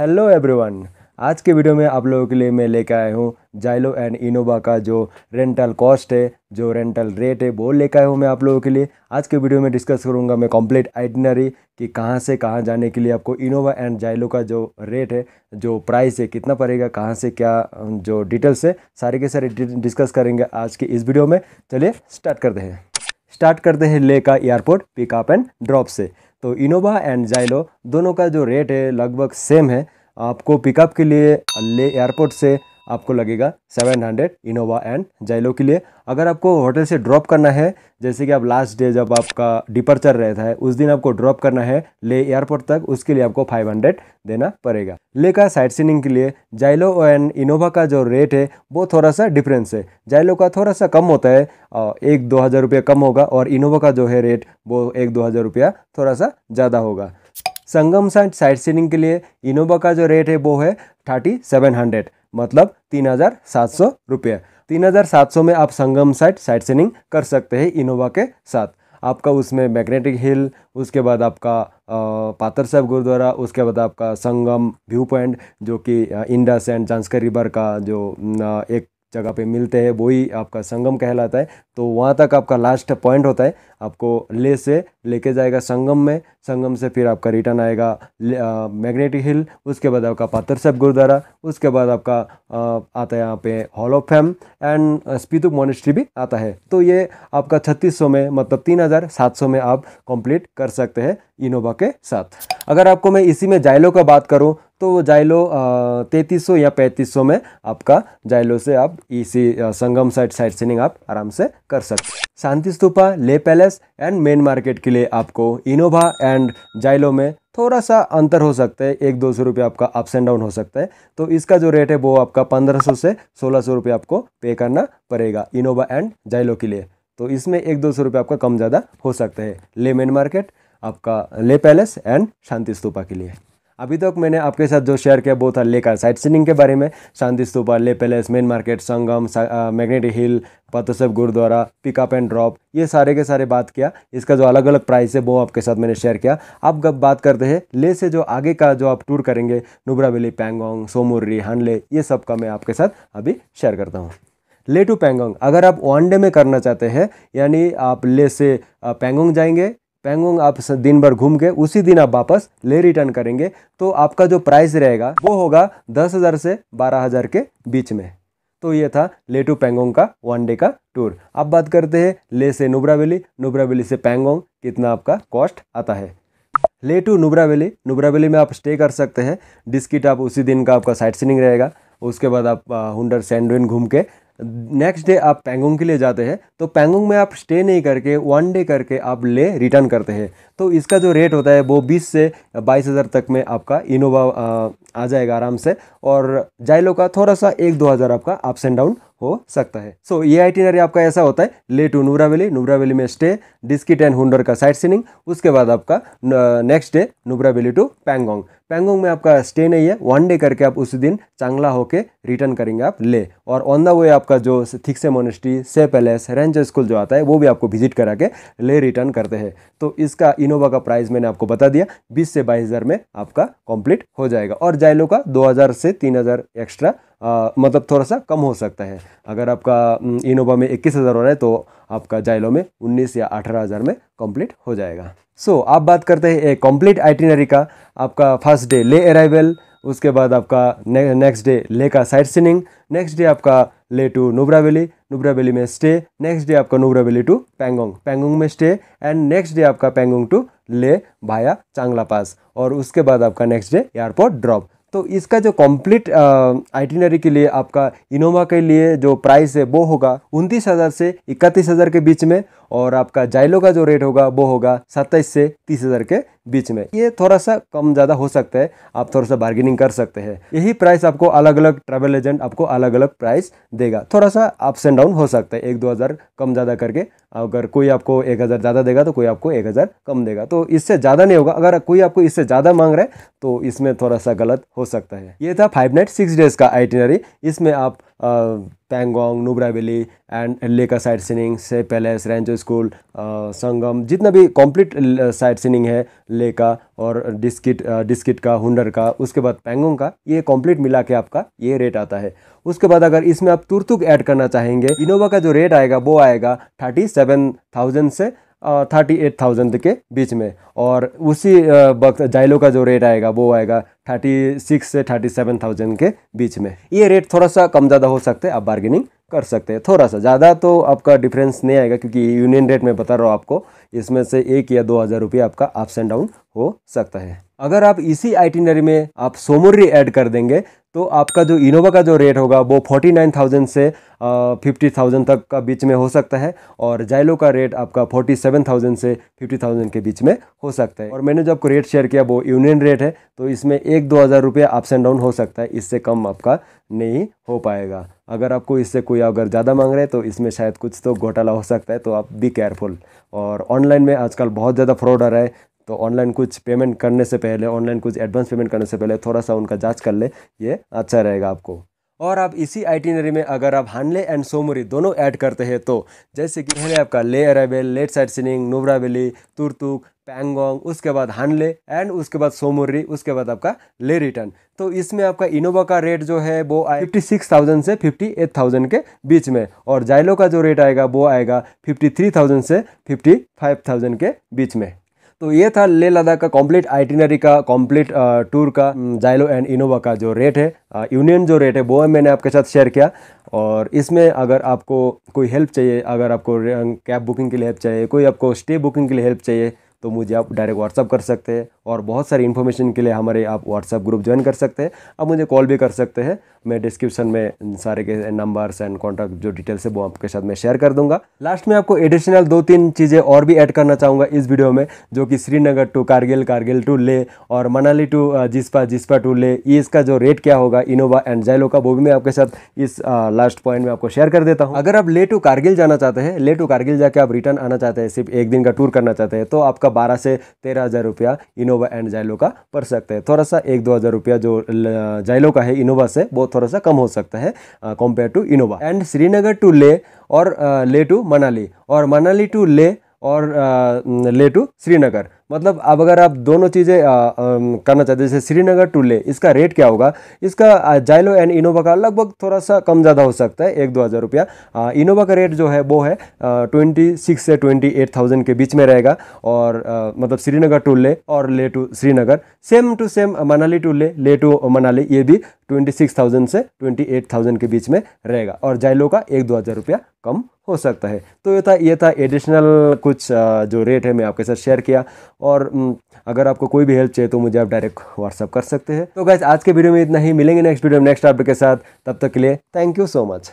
hello everyone आज के video में आप लोगों के लिए मैं लेकर आया हूँ जाइलो एंड इनोवा का जो रेंटल कॉस्ट है जो रेंटल रेट है वो लेकर आया हूँ मैं आप लोगों के लिए आज के वीडियो में डिस्कस करूँगा मैं कंप्लीट आइटनरी कि कहाँ से कहाँ जाने के लिए आपको इनोवा एंड जाइलो का जो रेट है जो प्राइस है कितना पड़ेगा कहाँ से क्या जो डिटेल्स है सारे के सारे डिस्कस करेंगे आज के इस वीडियो में चलिए स्टार्ट करते हैं स्टार्ट करते हैं ले का एयरपोर्ट पिकअप एंड ड्रॉप से तो इनोवा एंड जाइलो दोनों का जो रेट है लगभग सेम है आपको पिकअप के लिए ले एयरपोर्ट से आपको लगेगा seven hundred Innova and Xylo के लिए अगर आपको होटल से ड्रॉप करना है जैसे कि आप लास्ट डे जब आपका डिपर्चर रहता है उस दिन आपको ड्रॉप करना है ले एयरपोर्ट तक उसके लिए आपको फाइव हंड्रेड देना पड़ेगा ले का साइड सीनिंग के लिए जाइलो एंड इनोवा का जो रेट है वो थोड़ा सा डिफरेंस है जाइलो का थोड़ा सा कम होता है एक दो हज़ार रुपया कम होगा और इनोवा का जो है रेट वो एक दो हज़ार रुपया थोड़ा सा ज़्यादा होगा संगम साइड साइट सीनिंग के लिए इनोवा का जो रेट है वो है थर्टी सेवन हंड्रेड मतलब तीन हज़ार सात सौ रुपये तीन हज़ार सात सौ में आप संगम साइट साइट सीनिंग कर सकते हैं इनोवा के साथ आपका उसमें मैग्नेटिक हिल उसके बाद आपका पातर साहब गुरुद्वारा उसके बाद आपका संगम व्यू पॉइंट जो कि इंडस एंड जांस्कर रिवर का जो एक जगह पे मिलते हैं वही आपका संगम कहलाता है तो वहाँ तक आपका लास्ट पॉइंट होता है आपको ले से लेके जाएगा संगम में संगम से फिर आपका रिटर्न आएगा मैग्नेटिक हिल उसके बाद आपका पाथर साहब गुरुद्वारा उसके बाद आपका आ, आता है यहाँ पे hall of fame and Spituk monastery भी आता है तो ये आपका छत्तीस में मतलब तीन में आप कंप्लीट कर सकते हैं इनोवा के साथ अगर आपको मैं इसी में जायलो का बात करूँ तो वो जाइलो तैंतीस सौ या पैंतीस सौ में आपका जाइलो से आप इसी संगम साइड साइड सीनिंग आप आराम से कर सकते शांति Stupa Leh palace and main market के लिए आपको इनोवा एंड जाइलो में थोड़ा सा अंतर हो सकता है एक दो सौ रुपये आपका अप्स एंड डाउन हो सकता है तो इसका जो रेट है वो आपका पंद्रह सौ से सोलह सौ रुपये आपको पे करना पड़ेगा इनोवा एंड जाइलो के लिए तो इसमें एक दो सौ रुपये आपका कम ज़्यादा हो सकता है ले मेन मार्केट आपका ले पैलेस एंड शांति स्तूपा के लिए अभी तक मैंने आपके साथ जो शेयर किया वो था लेकर साइट सीनिंग के बारे में Shanti Stupa Leh palace main market Sangam magnetic hill पतोसेब गुरुद्वारा पिकअप एंड ड्रॉप ये सारे के सारे बात किया इसका जो अलग अलग प्राइस है वो आपके साथ मैंने शेयर किया अब जब बात करते हैं ले से जो आगे का जो आप टूर करेंगे नुब्रा वैली पैंगोंग सोमुर्री हानले ये सब का मैं आपके साथ अभी शेयर करता हूँ ले टू पैंगोंग अगर आप वन डे में करना चाहते हैं यानी आप ले से पैंगोंग जाएंगे पेंगोंग आप दिन भर घूम के उसी दिन आप वापस ले रिटर्न करेंगे तो आपका जो प्राइस रहेगा वो होगा दस हज़ार से बारह हज़ार के बीच में तो ये था ले टू पेंगोंग का वन डे का टूर अब बात करते हैं ले से नुब्रा वैली नुब्रा वैली से पेंगोंग कितना आपका कॉस्ट आता है Leh to Nubra valley Nubra valley में आप स्टे कर सकते हैं डिस्किट आप उसी दिन का आपका साइट सीनिंग रहेगा उसके बाद आप हुडर सैंडविन घूम के नेक्स्ट डे आप पैंगोंग के लिए जाते हैं तो पेंगोंग में आप स्टे नहीं करके वन डे करके आप ले रिटर्न करते हैं तो इसका जो रेट होता है वो 20 से बाईस हज़ार तक में आपका इनोवा आ जाएगा आराम से और जाइलो का थोड़ा सा एक दो हज़ार आपका अप्स एंड डाउन हो सकता है सो so, ये आइटिनरी आपका ऐसा होता है Leh to Nubra valley Nubra valley में स्टे डिस्किट एंड हुडर का साइड सीनिंग उसके बाद आपका next day Nubra valley to Pangong Pangong में आपका स्टे नहीं है वन डे करके आप उस दिन चांगला होके रिटर्न करेंगे आप ले और ऑन द वे आपका जो थिक से मोनिस्ट्री से पैलेस रेंज स्कूल जो आता है वो भी आपको विजिट करा के ले रिटर्न करते हैं तो इसका इनोवा का प्राइस मैंने आपको बता दिया बीस से बाईस हज़ार में आपका कंप्लीट हो जाएगा और जायलो का दो हज़ार से तीन हज़ार एक्स्ट्रा आ, मतलब थोड़ा सा कम हो सकता है अगर आपका इनोवा में इक्कीस हज़ार हो रहा है तो आपका जायलो में उन्नीस या अठारह हज़ार में कंप्लीट हो जाएगा सो so, आप बात करते हैं एक कंप्लीट आइटिनरी का आपका फर्स्ट डे ले अराइवल उसके बाद आपका नेक्स्ट डे ले का साइट सीनिंग नेक्स्ट डे आपका Leh to Nubra valley Nubra valley में स्टे नेक्स्ट डे आपका नुब्रा वैली टू पेंगोंग पेंगोंग में स्टे एंड नेक्स्ट डे आपका पेंगोंग टू ले भाया चांगला पास और उसके बाद आपका नेक्स्ट डे एयरपोर्ट ड्रॉप तो इसका जो कंप्लीट आइटिनरी के लिए आपका इनोवा के लिए जो प्राइस है वो होगा उनतीस हज़ार से इकतीस हज़ार के बीच में और आपका जाइलो का जो रेट होगा वो होगा सत्ताईस से तीस हज़ार के बीच में ये थोड़ा सा कम ज़्यादा हो सकता है आप थोड़ा सा बार्गेनिंग कर सकते हैं यही प्राइस आपको अलग अलग ट्रैवल एजेंट आपको अलग अलग प्राइस देगा थोड़ा सा अप्स एंड डाउन हो सकता है एक दो हज़ार कम ज़्यादा करके अगर कोई आपको एक हज़ार ज़्यादा देगा तो कोई आपको एक हज़ार कम देगा तो इससे ज़्यादा नहीं होगा अगर कोई आपको इससे ज़्यादा मांग रहा है तो इसमें थोड़ा सा गलत हो सकता है ये था फाइव नाइट सिक्स डेज़ का आइटिनरी इसमें आप पैंगोंग नुब्रा वैली एंड लेका साइड सीनिंग से पैलेस रेंजो स्कूल संगम जितना भी कंप्लीट साइड सीनिंग है लेका और डिस्किट डिस्किट का हुंडर का उसके बाद पैंगोंग का ये कंप्लीट मिला के आपका ये रेट आता है उसके बाद अगर इसमें आप तुरतुक ऐड करना चाहेंगे इनोवा का जो रेट आएगा वो आएगा थर्टी सेवन थाउजेंड से थर्टी एट थाउजेंड के बीच में और उसी वक्त जाइलो का जो रेट आएगा वो आएगा थर्टी सिक्स से थर्टी सेवन थाउजेंड के बीच में ये रेट थोड़ा सा कम ज़्यादा हो सकते हैं आप बार्गेनिंग कर सकते हैं थोड़ा सा ज़्यादा तो आपका डिफरेंस नहीं आएगा क्योंकि यूनियन रेट में बता रहा हूँ आपको इसमें से एक या दो हज़ार रुपये आपका अप्स एंड डाउन हो सकता है अगर आप इसी आइटिनरी में आप सोमोरी ऐड कर देंगे तो आपका जो इनोवा का जो रेट होगा वो फोर्टी नाइन थाउजेंड से फिफ्टी थाउजेंड तक का बीच में हो सकता है और जाइलो का रेट आपका फोर्टी सेवन थाउजेंड से फिफ्टी थाउजेंड के बीच में हो सकता है और मैंने जो आपको रेट शेयर किया वो यूनियन रेट है तो इसमें एक दो हज़ार रुपये अप्स एंड डाउन हो सकता है इससे कम आपका नहीं हो पाएगा अगर आपको इससे कोई अगर ज़्यादा मांग रहे हैं तो इसमें शायद कुछ तो घोटाला हो सकता है तो आप बी केयरफुल और ऑनलाइन में आजकल बहुत ज़्यादा फ्रॉड आ रहा है तो ऑनलाइन कुछ पेमेंट करने से पहले ऑनलाइन कुछ एडवांस पेमेंट करने से पहले थोड़ा सा उनका जांच कर ले ये अच्छा रहेगा आपको और आप इसी आइटिनरी में अगर आप हानले एंड सोमरी दोनों ऐड करते हैं तो जैसे कि पहले आपका ले अरेबेल लेट साइड सिनिंग नुबरावेली तुरतुक पैंगोंग उसके बाद हानले एंड उसके बाद सोमोरी उसके बाद आपका ले रिटर्न तो इसमें आपका इनोवा का रेट जो है वो आए फिफ्टी सिक्स थाउजेंड से फिफ्टी एट थाउजेंड के बीच में और जाइलो का जो रेट आएगा वो आएगा फिफ्टी थ्री थाउजेंड से फिफ्टी फाइव थाउजेंड के बीच में तो ये था ले लद्दाख का कॉम्प्लीट आइटिनरी का कॉम्प्लीट टूर का जाइलो एंड इनोवा का जो रेट है यूनियन जो रेट है वो मैंने आपके साथ शेयर किया और इसमें अगर आपको कोई हेल्प चाहिए अगर आपको कैब बुकिंग के लिए हेल्प चाहिए कोई आपको स्टे बुकिंग के लिए हेल्प चाहिए तो मुझे आप डायरेक्ट व्हाट्सअप कर सकते हैं और बहुत सारी इन्फॉर्मेशन के लिए हमारे आप व्हाट्सएप ग्रुप ज्वाइन कर सकते हैं आप मुझे कॉल भी कर सकते हैं मैं डिस्क्रिप्शन में सारे के नंबर्स एंड कॉन्टैक्ट जो डिटेल्स है वो आपके साथ मैं शेयर कर दूंगा लास्ट में आपको एडिशनल दो तीन चीज़ें और भी ऐड करना चाहूँगा इस वीडियो में जो कि श्रीनगर टू कारगिल कारगिल टू ले और मनाली टू जिसपा जिसपा टू ले इसका जो रेट क्या होगा इनोवा एंड जैलो का वो भी मैं आपके साथ इस लास्ट पॉइंट में आपको शेयर कर देता हूँ अगर आप ले टू कारगिल जाना चाहते हैं ले टू कारगिल जाके आप रिटर्न आना चाहते हैं सिर्फ एक दिन का टूर करना चाहते हैं तो आपका बारह से तेरह हज़ार रुपया इनोवा इनोवा एंड जाइलो का पड़ सकता है थोड़ा सा एक दो हज़ार रुपया जो जाइलो का है इनोवा से वो थोड़ा सा कम हो सकता है compare to Innova and Srinagar to Leh और ले टू मनाली और मनाली टू ले और ले टू श्रीनगर मतलब अब अगर आप दोनों चीज़ें करना चाहते हैं जैसे श्रीनगर टू ले इसका रेट क्या होगा इसका जाइलो एंड इनोवा का लगभग थोड़ा सा कम ज़्यादा हो सकता है एक दो हज़ार रुपया इनोवा का रेट जो है वो है ट्वेंटी सिक्स से ट्वेंटी एट थाउजेंड के बीच में रहेगा और आ, मतलब श्रीनगर टू ले और Leh to Srinagar same to same Manali to Leh Leh to Manali ये भी ट्वेंटी सिक्स थाउजेंड से ट्वेंटी एट थाउजेंड के बीच में रहेगा और जाइलो का एक दो हज़ार रुपया कम हो सकता है तो ये था ये था एडिशनल कुछ जो रेट है मैं आपके साथ शेयर किया और अगर आपको कोई भी हेल्प चाहिए तो मुझे आप डायरेक्ट व्हाट्सअप कर सकते हैं तो गैस आज के वीडियो में इतना ही मिलेंगे नेक्स्ट वीडियो नेक्स्ट आपके साथ तब तक के लिए थैंक यू सो मच